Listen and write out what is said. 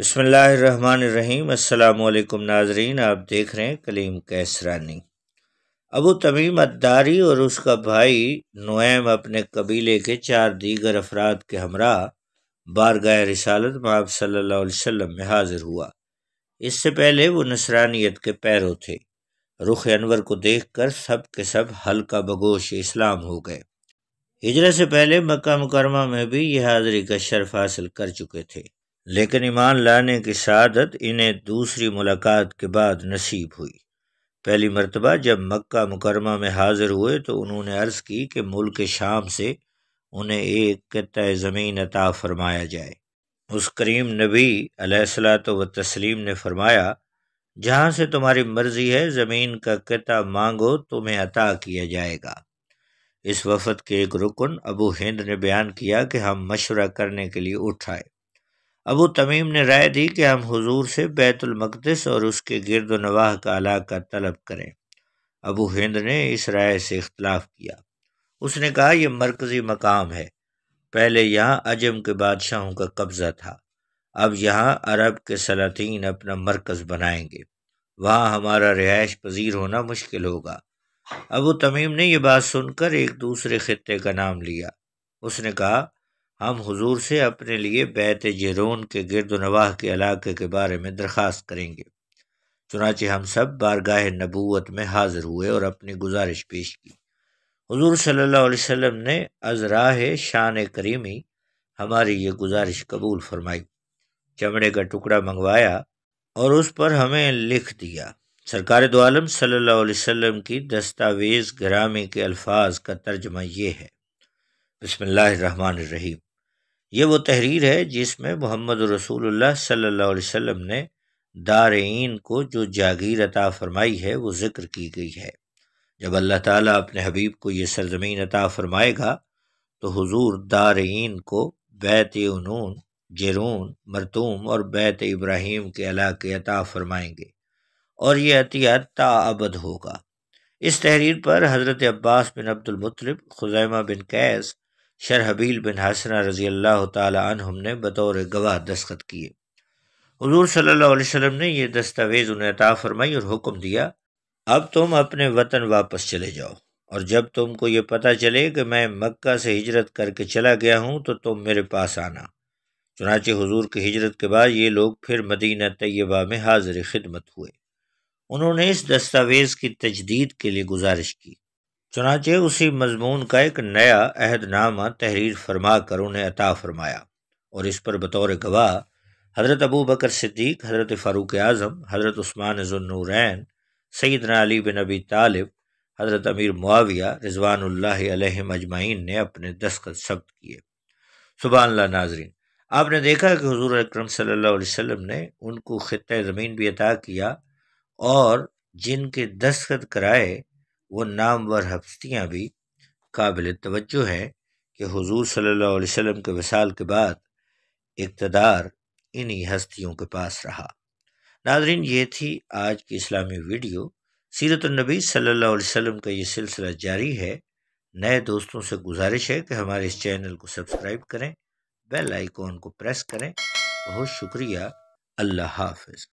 बसमीम अल्लाम नाजरीन आप देख रहे हैं कलीम कैसरानी अबू तमीम अदारी और उसका भाई नोएम अपने कबीले के चार दीगर अफराद के हमरा बार बारगाह रिसालत महब सल्ला वसम में हाजिर हुआ इससे पहले वो नसरानियत के पैरों थे रुख अनवर को देख कर सब के सब हल्का बगोश इस्लाम हो गए हिजरत से पहले मक्का मुकरमा में भी ये हाजिरी का शर्फ हासिल कर चुके थे लेकिन ईमान लाने की शादत इन्हें दूसरी मुलाकात के बाद नसीब हुई पहली मरतबा जब मक्का मुकरमा में हाजिर हुए तो उन्होंने अर्ज़ की कि मुल्क शाम से उन्हें एक कत्ता ज़मीन अता फरमाया जाए उस करीम नबी अलैहिस्सलात व तस्लीम ने फरमाया जहाँ से तुम्हारी मर्ज़ी है ज़मीन का कत्ता मांगो तुम्हें अता किया जाएगा इस वफद के एक रुकन अबू हिंद ने बयान किया कि हम मशवरा करने के लिए उठाए अबू तमीम ने राय दी कि हम हुजूर से बैतुलमकदस और उसके गिरद नवाह का इलाका तलब करें अबू हिंद ने इस राय से इख्तलाफ किया उसने कहा यह मरकज़ी मकाम है पहले यहाँ अजम के बादशाहों का कब्ज़ा था अब यहाँ अरब के सलातीन अपना मरकज़ बनाएंगे वहाँ हमारा रिहायश पजीर होना मुश्किल होगा अबू तमीम ने यह बात सुनकर एक दूसरे खत्े का नाम लिया उसने कहा हम हुजूर से अपने लिए बैत जरून के गर्द नवाह के इलाके के बारे में दरख्वास्त करेंगे चुनाचे हम सब बारगाह नबूत में हाज़िर हुए और अपनी गुजारिश पेश की हजूर सल्लाम ने अजराह शान करीमी हमारी ये गुजारिश कबूल फरमाई चमड़े का टुकड़ा मंगवाया और उस पर हमें लिख दिया सरकार दो आलम की दस्तावेज़ ग्रामी के अल्फाज का तर्जमा ये है बसमीम ये वो तहरीर है जिसमें मोहम्मद रसूलुल्लाह सल्लल्लाहु अलैहि वसल्लम ने दारईन को जो जागीर अता फरमाई है वो ज़िक्र की गई है जब अल्लाह ताला अपने हबीब को ये सरजमीन अता फरमाएगा तो हुजूर दारईन को बैत उनून जरून मरतूम और बैत इब्राहिम के के अता फरमाएंगे और ये अतियात ताबद होगा इस तहरीर पर हज़रत अब्बास बिन अब्दुलमतलब खुजैमा बिन कैस शरहबील बिन हसना रज़ी अल्लाह तुम ने बतौर गवाह दस्खत किए हजूर सल्ला वसम ने यह दस्तावेज़ उन्हें अता फरमाई और हुक्म दिया अब तुम अपने वतन वापस चले जाओ और जब तुमको ये पता चले कि मैं मक्का से हिजरत करके चला गया हूँ तो तुम मेरे पास आना चुनाचे हजूर की हिजरत के बाद ये लोग फिर मदीना तय्यबा में हाजिर खिदमत हुए उन्होंने इस दस्तावेज़ की तजदीद के लिए गुजारिश की चुनाचे उसी मजमून का एक नया अहदनामा तहरीर फरमा कर उन्हें अता फरमाया और इस पर बतौर गवाह हज़रत अबू बकर सिद्दीक हज़रत फ़ारूक आज़म हज़रत उस्मान जुन्नूरैन सईद नली बिन अबी तालिब हज़रत अमीर मुआविया रिजवान अजमाइन ने अपने दस्खत शब्द किए सुबह अल्लाह नाजरीन आपने देखा कि हजूर अक्रम सल्लाम ने उनको ख़त ज़मीन भी अता किया और जिनके दस्खत कराए वो नामवर हस्तियाँ भी काबिल तवज्जो हैं कि हुजूर सल्लल्लाहु अलैहि वसल्लम के वसाल के बाद इकतदार इन्हीं हस्तियों के पास रहा नाजरीन ये थी आज की इस्लामी वीडियो सीरत नबी सल्लल्लाहु अलैहि वसल्लम का ये सिलसिला जारी है नए दोस्तों से गुजारिश है कि हमारे इस चैनल को सब्सक्राइब करें बेल आइकॉन को प्रेस करें बहुत शुक्रिया अल्लाह हाफिज़